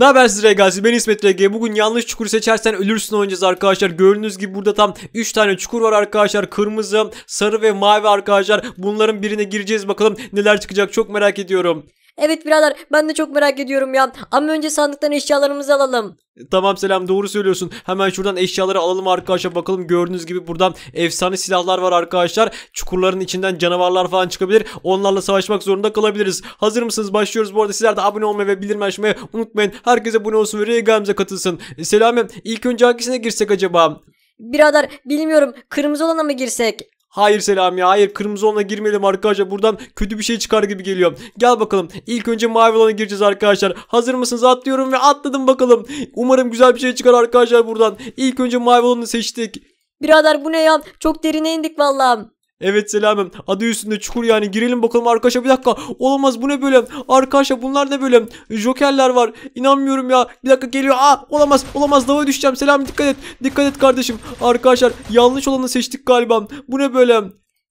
Ne haber siz Regasi? Ben İsmet Rege. Bugün yanlış çukur seçersen ölürsün oynayacağız arkadaşlar. Gördüğünüz gibi burada tam 3 tane çukur var arkadaşlar. Kırmızı, sarı ve mavi arkadaşlar. Bunların birine gireceğiz bakalım neler çıkacak çok merak ediyorum. Evet birader ben de çok merak ediyorum ya. Ama önce sandıktan eşyalarımızı alalım. E, tamam Selam doğru söylüyorsun. Hemen şuradan eşyaları alalım arkadaşlar. Bakalım gördüğünüz gibi burada efsane silahlar var arkadaşlar. Çukurların içinden canavarlar falan çıkabilir. Onlarla savaşmak zorunda kalabiliriz. Hazır mısınız? Başlıyoruz. Bu arada sizler de abone olmayı ve bildirim açmayı unutmayın. Herkese abone olsun ve Regam'ıza katılsın. E, Selami ilk önce hangisine girsek acaba? Birader bilmiyorum kırmızı olana mı girsek? Hayır Selami hayır kırmızı olana girmeyelim arkadaşlar buradan kötü bir şey çıkar gibi geliyor. Gel bakalım ilk önce mavi olana gireceğiz arkadaşlar. Hazır mısınız atlıyorum ve atladım bakalım. Umarım güzel bir şey çıkar arkadaşlar buradan. İlk önce mavi olanı seçtik. Birader bu ne ya? Çok derine indik vallahi. Evet selamım. Adı üstünde çukur yani. Girelim bakalım arkadaşlar. Bir dakika. Olamaz bu ne böyle? Arkadaşlar bunlar ne böyle? Jokerler var. İnanmıyorum ya. Bir dakika geliyor. Aa olamaz. Olamaz. Davaya düşeceğim. Selam dikkat et. Dikkat et kardeşim. Arkadaşlar yanlış olanı seçtik galiba. Bu ne böyle?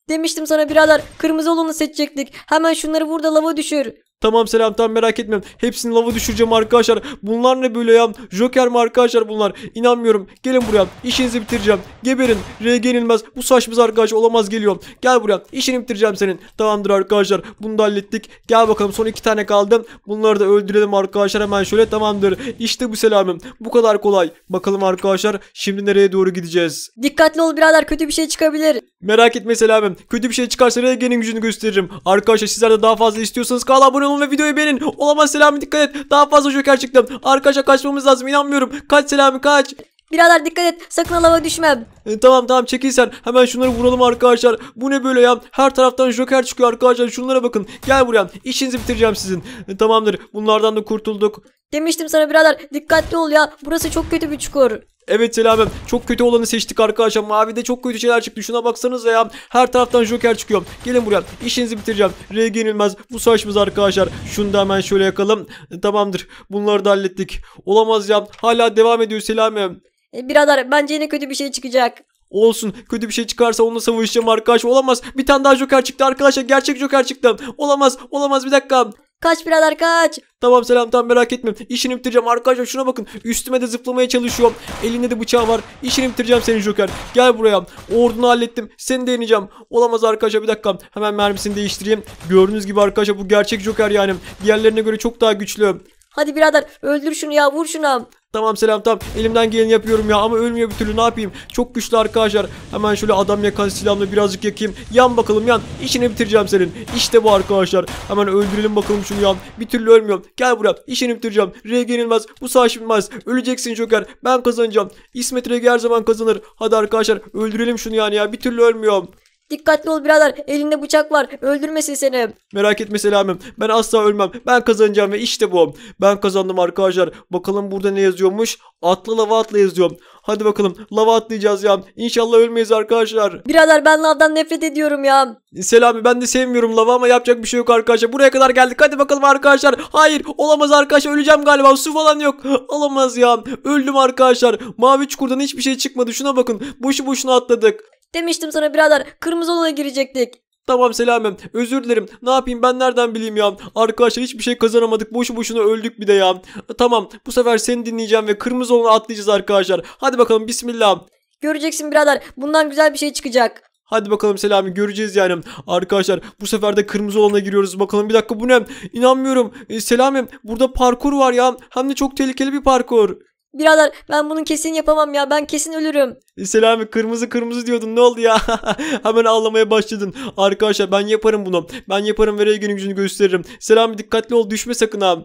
Demiştim sana birader kırmızı olanı seçecektik. Hemen şunları vur lava düşür. Tamam selam tamam merak etmem. Hepsini lava düşüreceğim arkadaşlar. Bunlar ne böyle ya? Joker mi arkadaşlar bunlar? İnanmıyorum. Gelin buraya. İşinizi bitireceğim. Geberin. RG yenilmez. Bu saçmaz arkadaş olamaz geliyor. Gel buraya. İşini bitireceğim senin. Tamamdır arkadaşlar. Bunu da hallettik. Gel bakalım son iki tane kaldı. Bunları da öldürelim arkadaşlar hemen şöyle. Tamamdır. İşte bu selamım. Bu kadar kolay. Bakalım arkadaşlar şimdi nereye doğru gideceğiz? Dikkatli ol birader kötü bir şey çıkabilir. Merak etme selamım. Kötü bir şey çıkarsa RG'nin gücünü gösteririm. Arkadaşlar sizler de daha fazla istiyorsanız kanala abone olun olun ve videoyu beğenin. Olamaz Selami dikkat et. Daha fazla Joker çıktım. Arkadaşlar kaçmamız lazım inanmıyorum. Kaç Selami kaç. Birader dikkat et sakın lava düşmem. E, tamam tamam çekil sen. Hemen şunları vuralım arkadaşlar. Bu ne böyle ya? Her taraftan joker çıkıyor arkadaşlar. Şunlara bakın. Gel buraya. İşinizi bitireceğim sizin. E, tamamdır. Bunlardan da kurtulduk. Demiştim sana birader dikkatli ol ya. Burası çok kötü bir çukur. Evet Selamem çok kötü olanı seçtik arkadaşlar. Mavide çok kötü şeyler çıktı. Şuna baksanıza ya. Her taraftan joker çıkıyor. Gelin buraya. işinizi bitireceğim. RG yenilmez. Bu saçmız arkadaşlar. Şunu da hemen şöyle yakalım. E, tamamdır. Bunları da hallettik. Olamaz ya. Hala devam ediyor Selamem. E, birader bence yine kötü bir şey çıkacak. Olsun kötü bir şey çıkarsa onunla savaşacağım arkadaş. Olamaz. Bir tane daha joker çıktı arkadaşlar. Gerçek joker çıktı. Olamaz. Olamaz bir dakika. Kaç birader kaç. Tamam selam tam merak etme. İşini bitireceğim arkadaşlar şuna bakın. Üstüme de zıplamaya çalışıyorum. Elinde de bıçağım var. İşini bitireceğim senin Joker. Gel buraya. Ordunu hallettim. Seni de yeneceğim. Olamaz arkadaşlar bir dakika. Hemen mermisini değiştireyim. Gördüğünüz gibi arkadaşlar bu gerçek Joker yani. Diğerlerine göre çok daha güçlü. Hadi birader öldür şunu ya vur şuna. Tamam selam tamam elimden geleni yapıyorum ya ama ölmüyor bir türlü ne yapayım çok güçlü arkadaşlar hemen şöyle adam yakan silahımla birazcık yakayım yan bakalım yan işini bitireceğim senin işte bu arkadaşlar hemen öldürelim bakalım şunu yan bir türlü ölmüyorum gel buraya işini bitireceğim RG yenilmez bu savaş bilmez öleceksin Joker ben kazanacağım İsmet RG her zaman kazanır hadi arkadaşlar öldürelim şunu yani ya bir türlü ölmüyorum Dikkatli ol birader. Elinde bıçak var. Öldürmesin seni. Merak etme Selamim. Ben asla ölmem. Ben kazanacağım ve işte bu. Ben kazandım arkadaşlar. Bakalım burada ne yazıyormuş? Atlı lava atla yazıyor. Hadi bakalım lava atlayacağız ya. İnşallah ölmeyiz arkadaşlar. Birader ben lavdan nefret ediyorum ya. Selami ben de sevmiyorum lava ama yapacak bir şey yok arkadaşlar. Buraya kadar geldik. Hadi bakalım arkadaşlar. Hayır olamaz arkadaşlar. Öleceğim galiba. Su falan yok. Olamaz ya. Öldüm arkadaşlar. Mavi çukurdan hiçbir şey çıkmadı. Şuna bakın. Boşu boşuna atladık. Demiştim sana birader kırmızı odaya girecektik. Tamam Selamem özür dilerim ne yapayım ben nereden bileyim ya arkadaşlar hiçbir şey kazanamadık boşu boşuna öldük bir de ya tamam bu sefer seni dinleyeceğim ve kırmızı olana atlayacağız arkadaşlar hadi bakalım bismillah Göreceksin birader bundan güzel bir şey çıkacak Hadi bakalım Selami göreceğiz yani. Arkadaşlar bu sefer de kırmızı olana giriyoruz. Bakalım bir dakika bu ne? İnanmıyorum. E, Selami burada parkur var ya. Hem de çok tehlikeli bir parkur. Birader ben bunun kesin yapamam ya ben kesin ölürüm. E, Selami kırmızı kırmızı diyordun ne oldu ya? Hemen ağlamaya başladın. Arkadaşlar ben yaparım bunu. Ben yaparım ve Reagan'ın gücünü gösteririm. Selami dikkatli ol düşme sakın ha.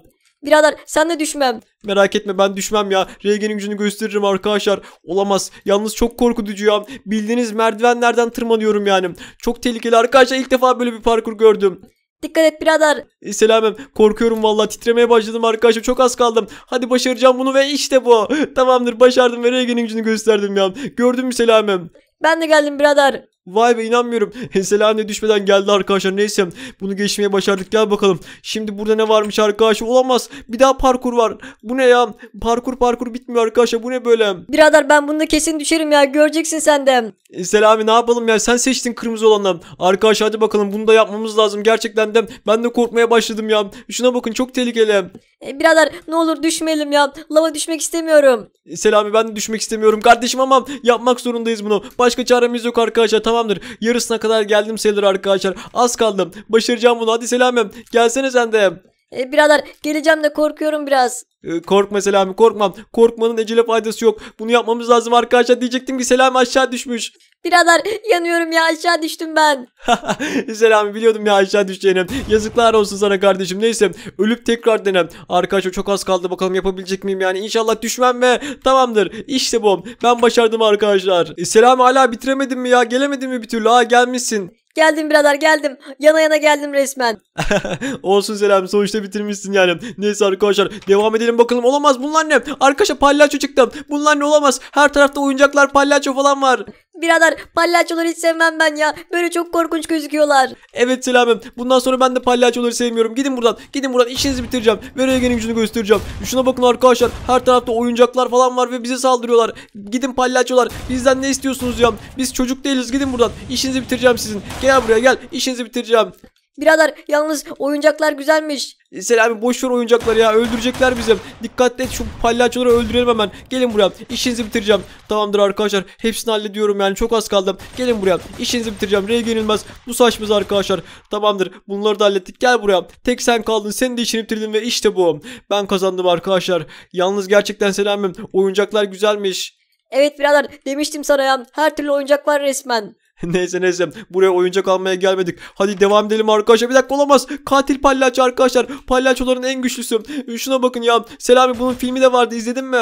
Birader sen de düşmem. Merak etme ben düşmem ya. Reagan'ın gücünü gösteririm arkadaşlar. Olamaz. Yalnız çok korkutucu ya. Bildiğiniz merdivenlerden tırmanıyorum yani. Çok tehlikeli arkadaşlar ilk defa böyle bir parkur gördüm. Dikkat et birader. E, Selamem korkuyorum valla titremeye başladım arkadaşım çok az kaldım. Hadi başaracağım bunu ve işte bu. Tamamdır başardım ve Reagan'ın gücünü gösterdim ya. Gördün mü Selamem? Ben de geldim birader. Vay be inanmıyorum. Selahattin'e düşmeden geldi arkadaşlar. Neyse bunu geçmeye başardık. Gel bakalım. Şimdi burada ne varmış arkadaşlar? Olamaz. Bir daha parkur var. Bu ne ya? Parkur parkur bitmiyor arkadaşlar. Bu ne böyle? Birader ben bunda kesin düşerim ya. Göreceksin sen de. E, Selami ne yapalım ya? Sen seçtin kırmızı olanı. Arkadaşlar hadi bakalım bunu da yapmamız lazım. Gerçekten de ben de korkmaya başladım ya. Şuna bakın çok tehlikeli. E, birader ne olur düşmeyelim ya. Lava düşmek istemiyorum. Selami ben de düşmek istemiyorum kardeşim ama yapmak zorundayız bunu. Başka çaremiz yok arkadaşlar tamamdır. Yarısına kadar geldim sayılır arkadaşlar. Az kaldım. Başaracağım bunu hadi Selami. Gelsene sen de. E, birader geleceğim de korkuyorum biraz. E, korkma Selami korkmam. Korkmanın ecele faydası yok. Bunu yapmamız lazım arkadaşlar. Diyecektim ki Selami aşağı düşmüş. Birader yanıyorum ya aşağı düştüm ben. Selami biliyordum ya aşağı düşeceğini. Yazıklar olsun sana kardeşim. Neyse ölüp tekrar denem. Arkadaşlar çok az kaldı bakalım yapabilecek miyim yani. İnşallah düşmem ve tamamdır. İşte bu. Ben başardım arkadaşlar. E, Selami hala bitiremedim mi ya? Gelemedim mi bir türlü? Aa gelmişsin. Geldim birader geldim. Yana yana geldim resmen. Olsun Selam sonuçta bitirmişsin yani. Neyse arkadaşlar devam edelim bakalım. Olamaz bunlar ne? Arkadaşlar palyaço çıktı. Bunlar ne olamaz. Her tarafta oyuncaklar palyaço falan var. Birader palyaçoları hiç sevmem ben ya. Böyle çok korkunç gözüküyorlar. Evet Selam'ım. Bundan sonra ben de palyaçoları sevmiyorum. Gidin buradan. Gidin buradan. İşinizi bitireceğim. Ve Regen'in gücünü göstereceğim. Şuna bakın arkadaşlar. Her tarafta oyuncaklar falan var ve bize saldırıyorlar. Gidin palyaçolar. Bizden ne istiyorsunuz ya? Biz çocuk değiliz. Gidin buradan. İşinizi bitireceğim sizin. Gel buraya gel. İşinizi bitireceğim. Birader yalnız oyuncaklar güzelmiş. E, Selami boş oyuncaklar ya öldürecekler bizi. Dikkat et şu palyaçoları öldürelim hemen. Gelin buraya işinizi bitireceğim. Tamamdır arkadaşlar hepsini hallediyorum yani çok az kaldım. Gelin buraya işinizi bitireceğim. Rey yenilmez bu saçmaz arkadaşlar. Tamamdır bunları da hallettik gel buraya. Tek sen kaldın senin de işini bitirdin ve işte bu. Ben kazandım arkadaşlar. Yalnız gerçekten Selami'm oyuncaklar güzelmiş. Evet birader demiştim sana ya her türlü oyuncak var resmen. neyse neyse buraya oyuncak almaya gelmedik. Hadi devam edelim arkadaşlar. Bir dakika olamaz. Katil palyaço arkadaşlar. Palyaçoların en güçlüsü. Şuna bakın ya. Selami bunun filmi de vardı izledin mi?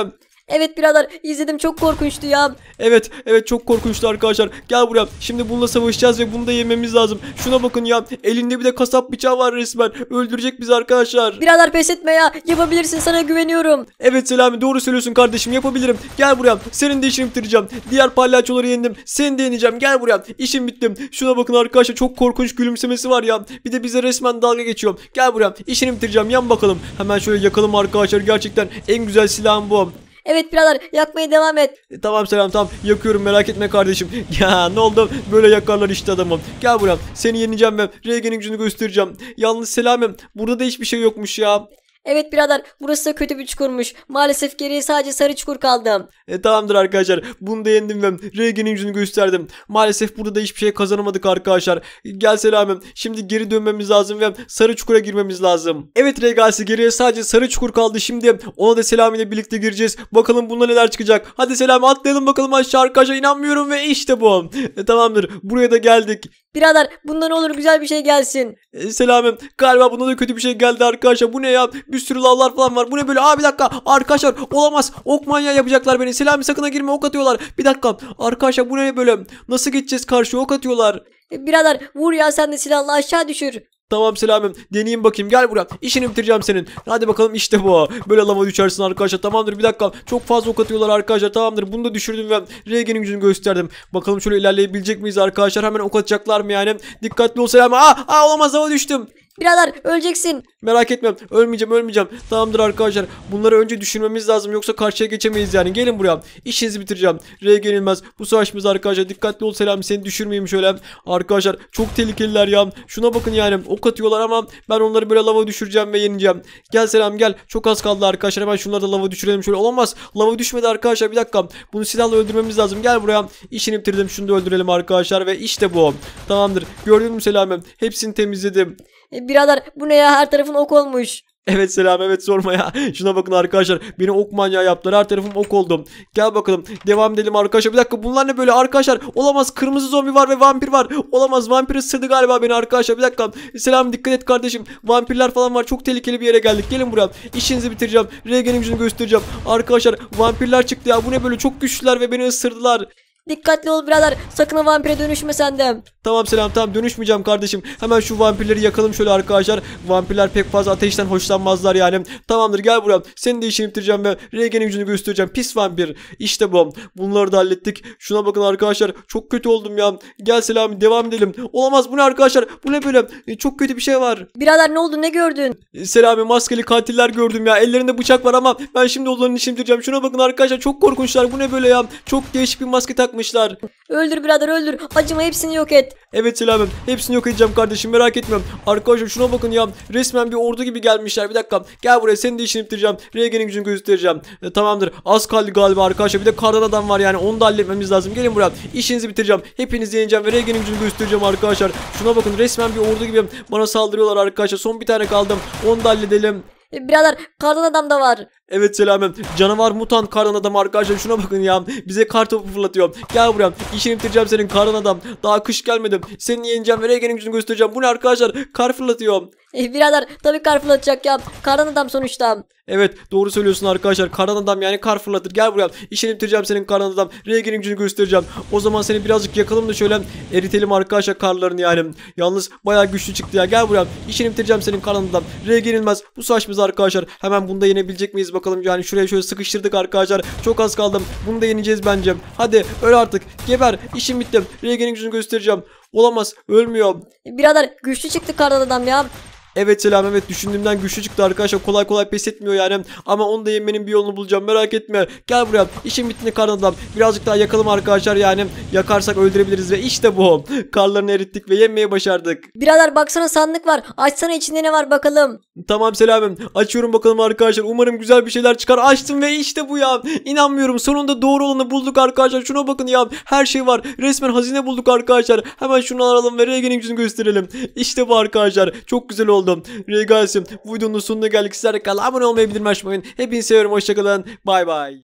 Evet birader izledim çok korkunçtu ya. Evet evet çok korkunçtu arkadaşlar. Gel buraya. Şimdi bununla savaşacağız ve bunu da yememiz lazım. Şuna bakın ya. Elinde bir de kasap bıçağı var resmen. Öldürecek bizi arkadaşlar. Birader pes etme ya. Yapabilirsin sana güveniyorum. Evet Selami doğru söylüyorsun kardeşim yapabilirim. Gel buraya. Senin de işini bitireceğim. Diğer palyaçoları yendim. Seni de yeneceğim. Gel buraya. İşim bittim. Şuna bakın arkadaşlar çok korkunç gülümsemesi var ya. Bir de bize resmen dalga geçiyor. Gel buraya. İşini bitireceğim. Yan bakalım. Hemen şöyle yakalım arkadaşlar. Gerçekten en güzel silahım bu. Evet birader yakmaya devam et. E, tamam selam tamam yakıyorum merak etme kardeşim. Ya ne oldu böyle yakarlar işte adamım. Gel buraya seni yeneceğim ben. Regen'in gücünü göstereceğim. Yalnız selamım burada da hiçbir şey yokmuş ya. Evet birader burası da kötü bir çukurmuş. Maalesef geriye sadece sarı çukur kaldı. E tamamdır arkadaşlar. Bunu da yendim ben. Regen'in yüzünü gösterdim. Maalesef burada da hiçbir şey kazanamadık arkadaşlar. Gel selamım. Şimdi geri dönmemiz lazım ve sarı çukura girmemiz lazım. Evet Regalsi geriye sadece sarı çukur kaldı. Şimdi ona da selam ile birlikte gireceğiz. Bakalım bunda neler çıkacak. Hadi selam atlayalım bakalım aşağı arkadaşlar. inanmıyorum ve işte bu. E, tamamdır. Buraya da geldik. Birader bundan olur güzel bir şey gelsin. E, selamım. Galiba bunda da kötü bir şey geldi arkadaşlar. Bu ne ya? Bir sürü lavlar falan var. Bu ne böyle? Aa bir dakika. Arkadaşlar olamaz. Ok manyağı yapacaklar beni. Selami sakına girme ok atıyorlar. Bir dakika. Arkadaşlar bu ne böyle? Nasıl geçeceğiz karşı ok atıyorlar? E, birader vur ya sen de silahla aşağı düşür. Tamam selamım. Deneyeyim bakayım. Gel buraya. İşini bitireceğim senin. Hadi bakalım işte bu. Böyle lava düşersin arkadaşlar. Tamamdır bir dakika. Çok fazla ok atıyorlar arkadaşlar. Tamamdır. Bunu da düşürdüm ve Regen'in gücünü gösterdim. Bakalım şöyle ilerleyebilecek miyiz arkadaşlar? Hemen ok atacaklar mı yani? Dikkatli ol selamım Aa, aa olamaz lava düştüm. Birader öleceksin. Merak etme, Ölmeyeceğim ölmeyeceğim. Tamamdır arkadaşlar. Bunları önce düşünmemiz lazım. Yoksa karşıya geçemeyiz yani. Gelin buraya. İşinizi bitireceğim. R yenilmez. Bu savaşımız arkadaşlar. Dikkatli ol Selam. Seni düşürmeyeyim şöyle. Arkadaşlar çok tehlikeliler ya. Şuna bakın yani. Ok atıyorlar ama ben onları böyle lava düşüreceğim ve yeneceğim. Gel Selam gel. Çok az kaldı arkadaşlar. Hemen şunları da lava düşürelim. Şöyle olamaz. Lava düşmedi arkadaşlar. Bir dakika. Bunu silahla öldürmemiz lazım. Gel buraya. işini bitirdim. Şunu da öldürelim arkadaşlar. Ve işte bu. Tamamdır. Gördün mü Selam'ım? Hepsini temizledim. E, birader bu ne ya her tarafın ok olmuş. Evet selam evet sorma ya. Şuna bakın arkadaşlar. Beni ok manyağı yaptılar. Her tarafım ok oldum. Gel bakalım. Devam edelim arkadaşlar. Bir dakika bunlar ne böyle arkadaşlar? Olamaz. Kırmızı zombi var ve vampir var. Olamaz. Vampir ısırdı galiba beni arkadaşlar. Bir dakika. Selam dikkat et kardeşim. Vampirler falan var. Çok tehlikeli bir yere geldik. Gelin buraya. İşinizi bitireceğim. Regenim gücünü göstereceğim. Arkadaşlar vampirler çıktı ya. Bu ne böyle? Çok güçlüler ve beni ısırdılar. Dikkatli ol birader. Sakın vampire dönüşme senden. Tamam selam tamam dönüşmeyeceğim kardeşim. Hemen şu vampirleri yakalım şöyle arkadaşlar. Vampirler pek fazla ateşten hoşlanmazlar yani. Tamamdır gel buraya. Senin de işini bitireceğim ve Regen'in gücünü göstereceğim. Pis vampir. İşte bu. Bunları da hallettik. Şuna bakın arkadaşlar. Çok kötü oldum ya. Gel selam devam edelim. Olamaz bu ne arkadaşlar? Bu ne böyle? E, çok kötü bir şey var. Birader ne oldu ne gördün? E, Selami maskeli katiller gördüm ya. Ellerinde bıçak var ama ben şimdi onların işini bitireceğim. Şuna bakın arkadaşlar çok korkunçlar. Bu ne böyle ya? Çok değişik bir maske takmış yapmışlar. Öldür birader öldür. Acıma hepsini yok et. Evet Selam'ım hepsini yok edeceğim kardeşim merak etme. Arkadaşlar şuna bakın ya. Resmen bir ordu gibi gelmişler. Bir dakika gel buraya senin de işini bitireceğim. RG'nin gücünü göstereceğim. E, tamamdır az kaldı galiba arkadaşlar. Bir de kardan adam var yani onu da halletmemiz lazım. Gelin buraya işinizi bitireceğim. Hepinizi yeneceğim ve RG'nin gücünü göstereceğim arkadaşlar. Şuna bakın resmen bir ordu gibi bana saldırıyorlar arkadaşlar. Son bir tane kaldım. Onu da halledelim. E, birader kardan adam da var. Evet selamım. Canavar mutan kardan adam arkadaşlar şuna bakın ya. Bize kar topu fırlatıyor. Gel buraya. İşini bitireceğim senin kardan adam. Daha kış gelmedi. Seni yeneceğim ve Regen'in gücünü göstereceğim. Bu ne arkadaşlar? Kar fırlatıyor. E, birader tabii kar fırlatacak ya. Kardan adam sonuçta. Evet doğru söylüyorsun arkadaşlar. Kardan adam yani kar fırlatır. Gel buraya. İşini bitireceğim senin kardan adam. Regen'in gücünü göstereceğim. O zaman seni birazcık yakalım da şöyle eritelim arkadaşlar karlarını yani. Yalnız bayağı güçlü çıktı ya. Gel buraya. İşini bitireceğim senin kardan adam. Regen'ilmez. Bu saçmaz arkadaşlar. Hemen bunda yenebilecek miyiz bakalım. Yani şuraya şöyle sıkıştırdık arkadaşlar. Çok az kaldım. Bunu da yeneceğiz bence. Hadi öl artık. Geber. İşim bitti. Regen'in gücünü göstereceğim. Olamaz. Ölmüyor. Birader güçlü çıktı kardan adam ya. Evet selam evet düşündüğümden güçlü çıktı arkadaşlar. Kolay kolay pes etmiyor yani. Ama onu da yemenin bir yolunu bulacağım merak etme. Gel buraya. İşin bittiğinde karnı adam. Birazcık daha yakalım arkadaşlar yani. Yakarsak öldürebiliriz ve işte bu. Karlarını erittik ve yenmeyi başardık. Birader baksana sandık var. Açsana içinde ne var bakalım. Tamam selamım. Açıyorum bakalım arkadaşlar. Umarım güzel bir şeyler çıkar. Açtım ve işte bu ya. İnanmıyorum. Sonunda doğru olanı bulduk arkadaşlar. Şuna bakın ya. Her şey var. Resmen hazine bulduk arkadaşlar. Hemen şunu alalım ve Regen'in yüzünü gösterelim. İşte bu arkadaşlar. Çok güzel oldu oldum. Regals'im videonun sonuna geldik. Sizlerle kal. Abone olmayı bildirim açmayın. Hepinizi seviyorum. Hoşçakalın. Bay bay.